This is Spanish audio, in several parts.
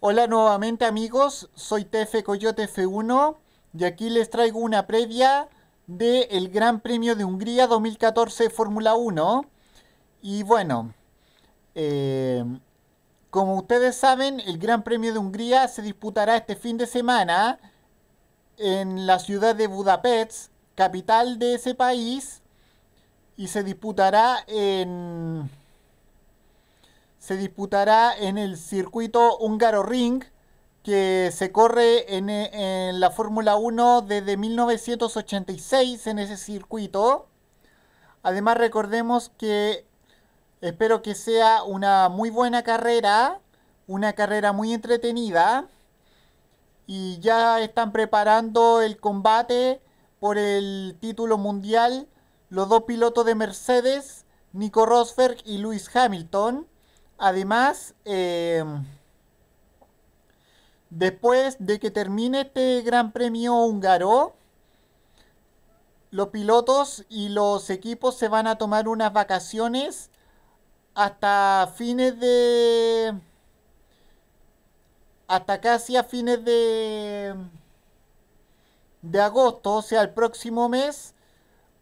Hola nuevamente amigos, soy TF Coyote F1 y aquí les traigo una previa del Gran Premio de Hungría 2014 Fórmula 1. Y bueno, eh, como ustedes saben, el Gran Premio de Hungría se disputará este fin de semana en la ciudad de Budapest, capital de ese país, y se disputará en se disputará en el circuito húngaro Ring, que se corre en, la Fórmula 1 desde 1986 en ese circuito. Además recordemos que espero que sea una muy buena carrera, una carrera muy entretenida. Y ya están preparando el combate por el título mundial los dos pilotos de Mercedes, Nico Rosberg y Lewis Hamilton. Además, em, después de que termine este Gran Premio húngaro, los pilotos y los equipos se van a tomar unas vacaciones hasta fines de... hasta casi a fines de... de agosto, o sea, el próximo mes,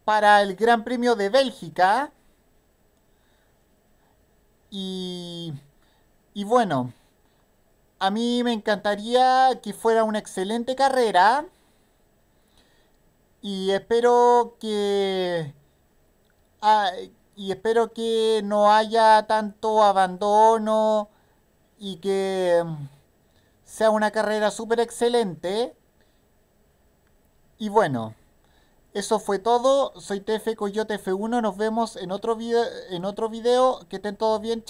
para el Gran Premio de Bélgica y, bueno, a mí me encantaría que fuera una excelente carrera. Y espero que... Ah, y espero que no haya tanto abandono y que mm, sea una carrera súper excelente. Y bueno. Eso fue todo. Soy TF Coyote F1. Nos vemos en otro video. En otro video. Que estén todos bien.